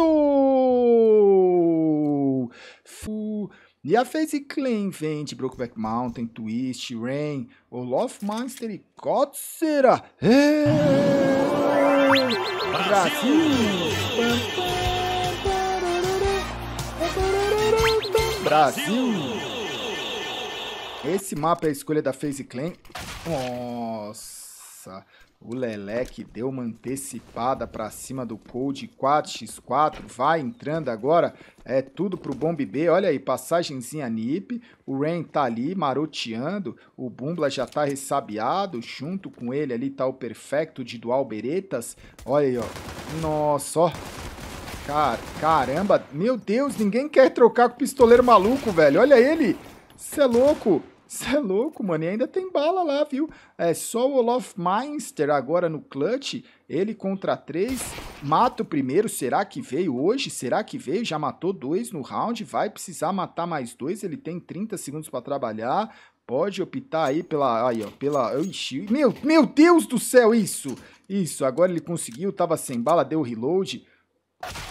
Soul. Fu. E a Face Clean vende Brokeback Mountain, Twist, Rain, Love Master e Kotsira. Hey! Brasil! Brasil! Esse mapa é a escolha da Face Clan. Nossa! O Leleque deu uma antecipada para cima do Cold 4x4, vai entrando agora, é tudo pro Bomb B, olha aí, passagenzinha nip, o Ren tá ali maroteando, o Bumbla já tá ressabiado, junto com ele ali tá o Perfecto de Dual Beretas, olha aí, ó, nossa, ó, Car caramba, meu Deus, ninguém quer trocar com o pistoleiro maluco, velho, olha ele, você é louco, você é louco, mano. E ainda tem bala lá, viu? É só o Olof Meister agora no clutch. Ele contra três. Mata o primeiro. Será que veio hoje? Será que veio? Já matou dois no round. Vai precisar matar mais dois. Ele tem 30 segundos para trabalhar. Pode optar aí pela... Aí, ó. Pela... Ixi, meu, meu Deus do céu, isso! Isso, agora ele conseguiu. Tava sem bala, deu reload.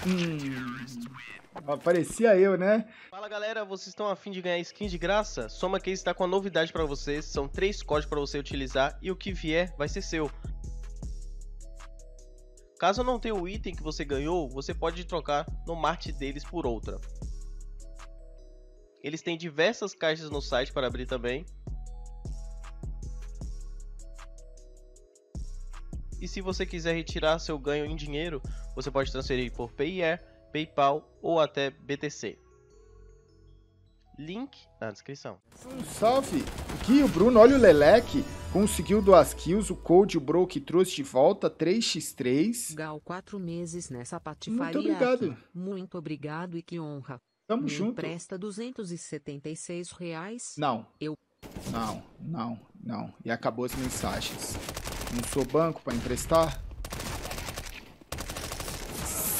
Hum... Aparecia eu, né? Fala galera, vocês estão afim de ganhar skin de graça? Soma Case está com a novidade para vocês, são três códigos para você utilizar e o que vier vai ser seu. Caso não tenha o item que você ganhou, você pode trocar no mart deles por outra. Eles têm diversas caixas no site para abrir também. E se você quiser retirar seu ganho em dinheiro, você pode transferir por Payer PayPal ou até BTC. Link na descrição. Um salve! Aqui é o Bruno, olha o Leleque. Conseguiu duas kills, o code o Broke trouxe de volta 3x3. Gal, quatro meses nessa patifaria. Muito obrigado. Aqui. Muito obrigado e que honra. Tamo Me junto. Presta 276 reais. Não. Eu. Não, não, não. E acabou as mensagens. Não sou banco para emprestar?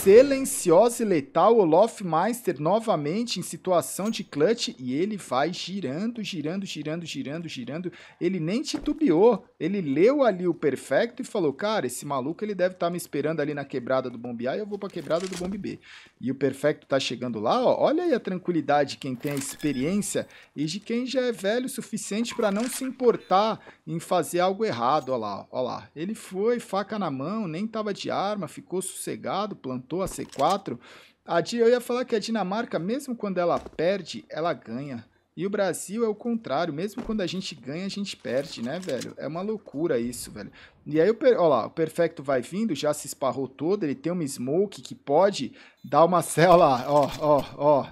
Silenciosa e letal, Olof Meister novamente em situação de clutch e ele vai girando, girando, girando, girando, girando. Ele nem titubeou. Ele leu ali o perfecto e falou, cara, esse maluco ele deve estar tá me esperando ali na quebrada do Bombe A e eu vou para a quebrada do Bombe B. E o perfecto tá chegando lá, ó, olha aí a tranquilidade de quem tem a experiência e de quem já é velho o suficiente para não se importar em fazer algo errado, ó lá, ó lá. Ele foi, faca na mão, nem tava de arma, ficou sossegado, plantou a C4. A, eu ia falar que a Dinamarca, mesmo quando ela perde, ela ganha. E o Brasil é o contrário, mesmo quando a gente ganha, a gente perde, né, velho? É uma loucura isso, velho. E aí, olha lá, o Perfecto vai vindo, já se esparrou todo, ele tem uma smoke que pode dar uma cela, ó, ó, ó.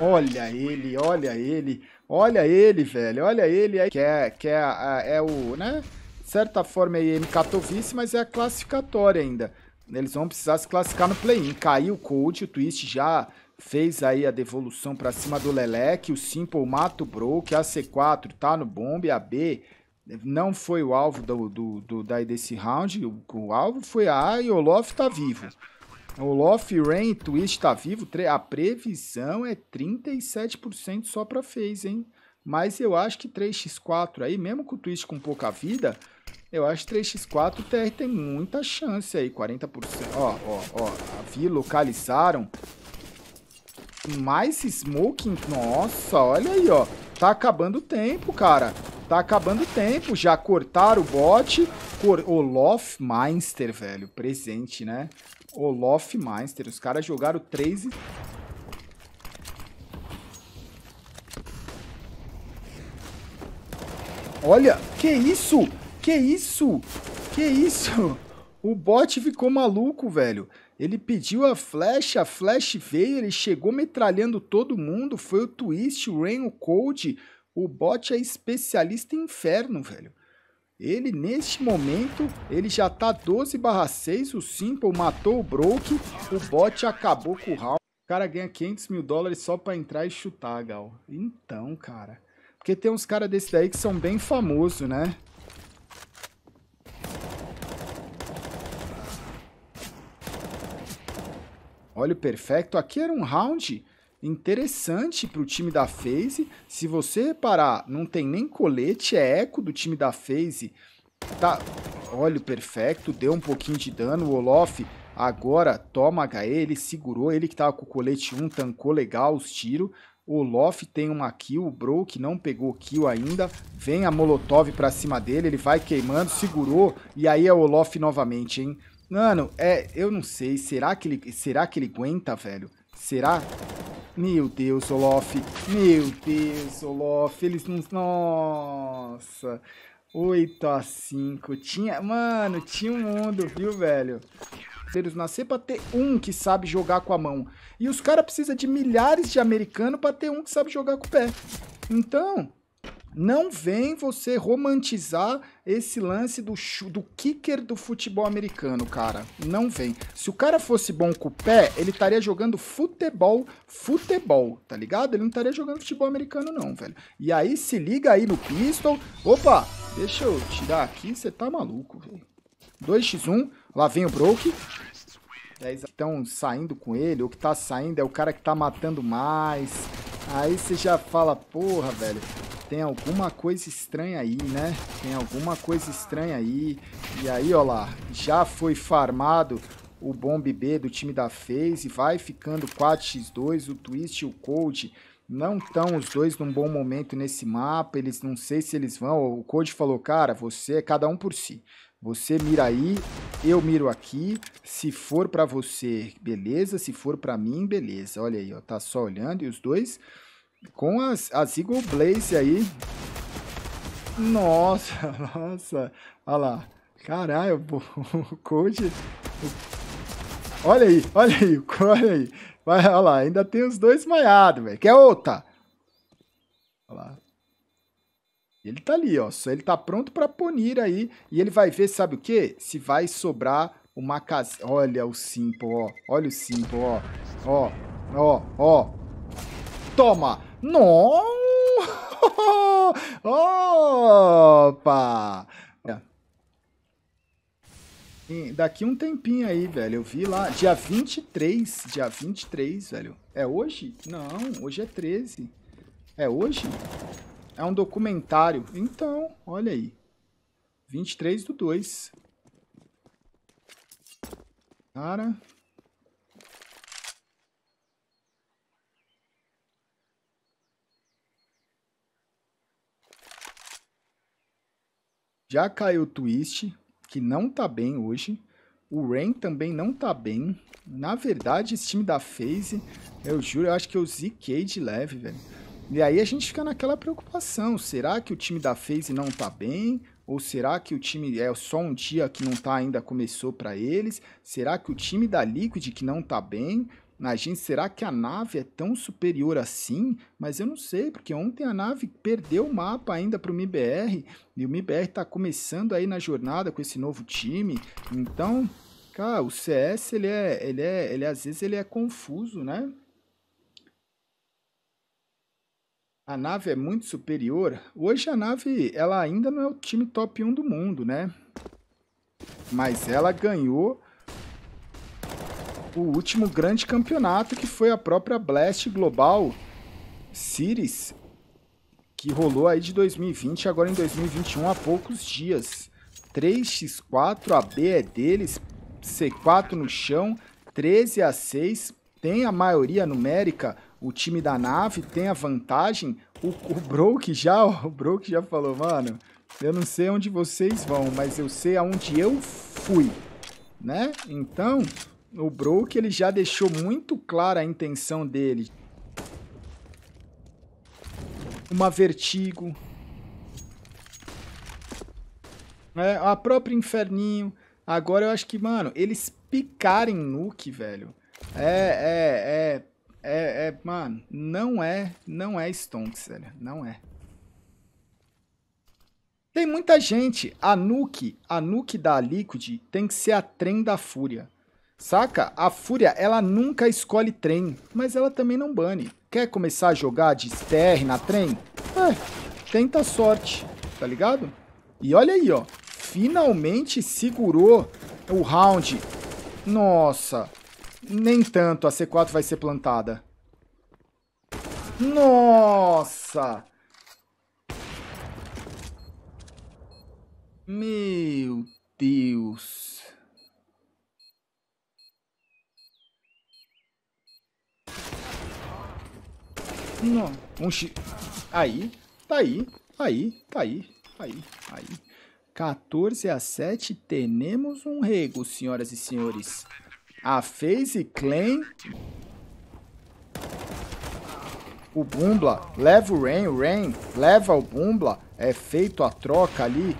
Olha ele, olha ele, olha ele, velho, olha ele. Aí, que é, que é, é o, né, de certa forma é IM Tovice, mas é a classificatória ainda. Eles vão precisar se classificar no play-in. Caiu o Cold, o twist já Fez aí a devolução para cima do Lelec. O Simple mata o Broke. A C4 tá no bombe. A B não foi o alvo do, do, do, daí desse round. O, o alvo foi a A e o Olof tá vivo. O Olof, Rain, Twist tá vivo. A previsão é 37% só para fez, hein? Mas eu acho que 3x4 aí, mesmo com o Twist com pouca vida, eu acho que 3x4 o TR tem muita chance aí, 40%. Ó, ó, ó, vi, localizaram. Mais smoking? Nossa, olha aí, ó. Tá acabando o tempo, cara. Tá acabando o tempo. Já cortaram o bot. Cor Olof Meister, velho. Presente, né? Olof Meister. Os caras jogaram 3 e... Olha, que isso? Que isso? Que isso? O bot ficou maluco, velho. Ele pediu a flecha, a flash veio, ele chegou metralhando todo mundo. Foi o Twist, o Rain, o Cold. O bot é especialista em inferno, velho. Ele, neste momento, ele já tá 12 barra 6. O Simple matou o Broke. O bot acabou com o round. O cara ganha 500 mil dólares só pra entrar e chutar, Gal. Então, cara. Porque tem uns caras desse daí que são bem famosos, né? Olha o perfeito. Aqui era um round interessante para o time da FaZe. Se você reparar, não tem nem colete, é eco do time da FaZe. Tá, olha o perfeito, deu um pouquinho de dano. O Olof agora toma HE, ele segurou, ele que tava com o colete 1, tancou legal os tiros. O Olof tem uma kill, o Bro que não pegou kill ainda, vem a Molotov pra cima dele, ele vai queimando, segurou, e aí é o Olof novamente, hein? Mano, é, eu não sei. Será que ele, será que ele aguenta, velho? Será? Meu Deus, Olof. Meu Deus, Olof. Eles não... Nossa. 8 a 5. Tinha... Mano, tinha um mundo, viu, velho? Eles nascer pra ter um que sabe jogar com a mão. E os caras precisam de milhares de americanos pra ter um que sabe jogar com o pé. Então, não vem você romantizar esse lance do, do kicker do futebol americano, cara. Não vem. Se o cara fosse bom com o pé, ele estaria jogando futebol, futebol, tá ligado? Ele não estaria jogando futebol americano, não, velho. E aí se liga aí no pistol. Opa, deixa eu tirar aqui, você tá maluco, velho. 2x1, lá vem o Broke. É estão saindo com ele, O que tá saindo é o cara que tá matando mais. Aí você já fala, porra, velho tem alguma coisa estranha aí, né? Tem alguma coisa estranha aí. E aí, ó lá, já foi farmado o Bomb B do time da FaZe, vai ficando 4x2, o Twist e o Cold não estão os dois num bom momento nesse mapa, eles não sei se eles vão, o Cold falou, cara, você é cada um por si, você mira aí, eu miro aqui, se for para você, beleza, se for para mim, beleza, olha aí, ó, tá só olhando e os dois com a, a Seagull Blaze aí. Nossa, nossa. Olha lá. Caralho, o Cold... Olha aí, olha aí, olha aí. Vai, olha lá, ainda tem os dois maiados, velho. Quer é outra? Olha lá. Ele tá ali, ó. Ele tá pronto pra punir aí. E ele vai ver, sabe o quê? Se vai sobrar uma casa... Olha o Simple, ó. Olha o Simple, ó. Ó, ó, ó. Toma! Não! Opa! Daqui um tempinho aí, velho. Eu vi lá. Dia 23. Dia 23, velho. É hoje? Não, hoje é 13. É hoje? É um documentário. Então, olha aí. 23 do 2. Cara, Já caiu o Twist, que não tá bem hoje. O Rain também não tá bem. Na verdade, esse time da FaZe, eu juro, eu acho que eu ziquei de leve, velho. E aí a gente fica naquela preocupação. Será que o time da FaZe não tá bem? Ou será que o time é só um dia que não tá ainda começou para eles? Será que o time da Liquid que não tá bem? na gente, será que a nave é tão superior assim? Mas eu não sei, porque ontem a nave perdeu o mapa ainda para o MIBR, e o MIBR está começando aí na jornada com esse novo time, então, cara, o CS, ele é, ele é, ele às vezes ele é confuso, né? A nave é muito superior. Hoje a nave, ela ainda não é o time top 1 do mundo, né? Mas ela ganhou o último grande campeonato, que foi a própria Blast Global Series, que rolou aí de 2020 agora em 2021 há poucos dias. 3x4, a B é deles, C4 no chão, 13 a 6, tem a maioria numérica, o time da nave tem a vantagem, o, o Broke já, o Broke já falou, mano, eu não sei onde vocês vão, mas eu sei aonde eu fui, né? Então, o Brook ele já deixou muito clara a intenção dele. Uma vertigo. É, a própria Inferninho. Agora eu acho que, mano, eles picarem Nuke, velho. É, é, é. É, é, mano, não é, não é Stonks, velho, não é. Tem muita gente, a Nuke, a Nuke da Liquid tem que ser a trem da fúria. Saca? A Fúria, ela nunca escolhe trem, mas ela também não bane. Quer começar a jogar de STR na trem? É, tenta a sorte, tá ligado? E olha aí, ó. Finalmente segurou o round. Nossa, nem tanto a C4 vai ser plantada. Nossa! Meu Deus! Não. Um Aí. Tá aí. Aí. Tá aí. Aí. Aí. 14 a 7. Temos um rego, senhoras e senhores. A FaZe Clan... O Bumbla leva o Rain, o Rain leva o Bumbla. É feito a troca ali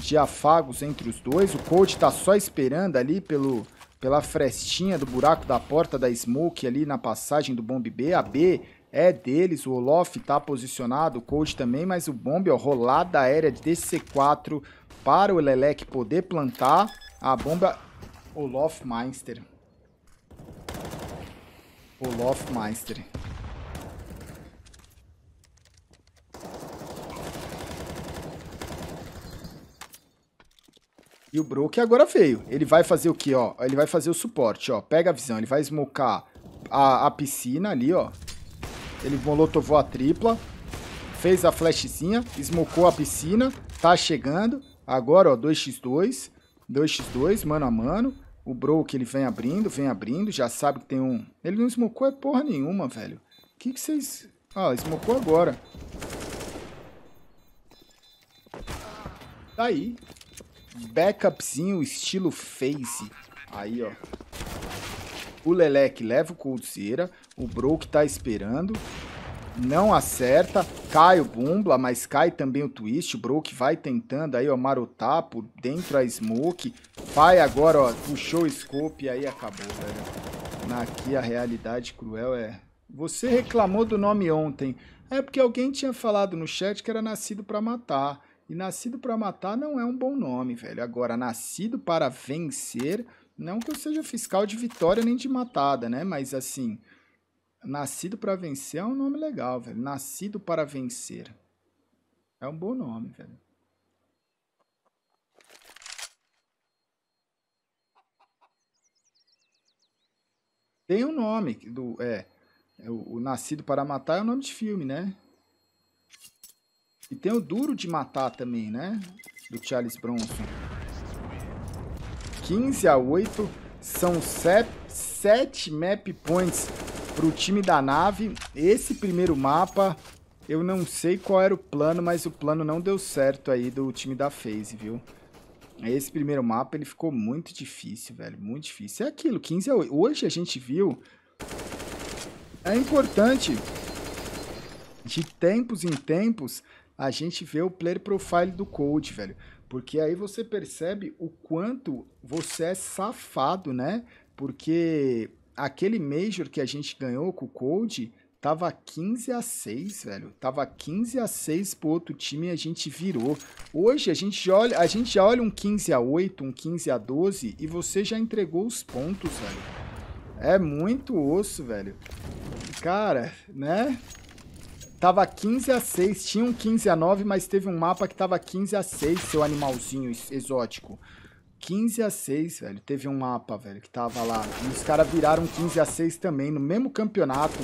de afagos entre os dois. O coach tá só esperando ali pelo, pela frestinha do buraco da porta da Smoke ali na passagem do Bomb B. A B é deles. O Olof está posicionado, o coach também, mas o ó, rolada aérea de DC4 para o Lelec poder plantar a bomba Olof Meister. Olof Meister. E o Broke agora veio. Ele vai fazer o quê, ó? Ele vai fazer o suporte, ó. Pega a visão. Ele vai smocar a, a piscina ali, ó. Ele molotovou a tripla. Fez a flashzinha. Esmocou a piscina. Tá chegando. Agora, ó, 2x2. 2x2, mano a mano. O Bro que ele vem abrindo, vem abrindo. Já sabe que tem um... Ele não smocou é porra nenhuma, velho. O que vocês... Ah, smocou agora. Tá aí. Backupzinho, estilo face. Aí, ó. O Lelec leva o Coldzera. O Broke tá esperando. Não acerta. Cai o Bumbla, mas cai também o Twist. O Broke vai tentando aí, ó, marotar por dentro a Smoke. Vai agora, ó, puxou o Scope e aí acabou, velho. Na, aqui a realidade cruel é... Você reclamou do nome ontem. É porque alguém tinha falado no chat que era Nascido para Matar. E Nascido para Matar não é um bom nome, velho. Agora, Nascido para Vencer não que eu seja fiscal de vitória nem de matada, né? Mas assim, Nascido para Vencer é um nome legal, velho. Nascido para Vencer. É um bom nome, velho. Tem o um nome do. É, é o, o, Nascido para Matar é o nome de filme, né? E tem o Duro de Matar também, né? Do Charles Bronson. 15 a 8. São 7 map points para o time da nave. Esse primeiro mapa, eu não sei qual era o plano, mas o plano não deu certo aí do time da FaZe, viu? Esse primeiro mapa, ele ficou muito difícil, velho. Muito difícil. É aquilo, 15 a 8. Hoje a gente viu... É importante, de tempos em tempos, a gente vê o player profile do Cold, velho. Porque aí você percebe o quanto você é safado, né? Porque aquele Major que a gente ganhou com o Cold tava 15 a 6, velho. Tava 15 a 6 pro outro time e a gente virou. Hoje a gente já olha, a gente já olha um 15 a 8, um 15 a 12 e você já entregou os pontos, velho. É muito osso, velho. Cara, né? Tava 15 a 6, tinha um 15 a 9, mas teve um mapa que tava 15 a 6, seu animalzinho exótico. 15 a 6, velho. Teve um mapa, velho, que tava lá. E os caras viraram 15 a 6 também, no mesmo campeonato.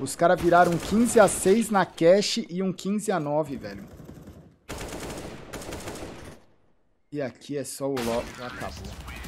Os caras viraram 15 a 6 na cash e um 15 a 9, velho. E aqui é só o logo Acabou.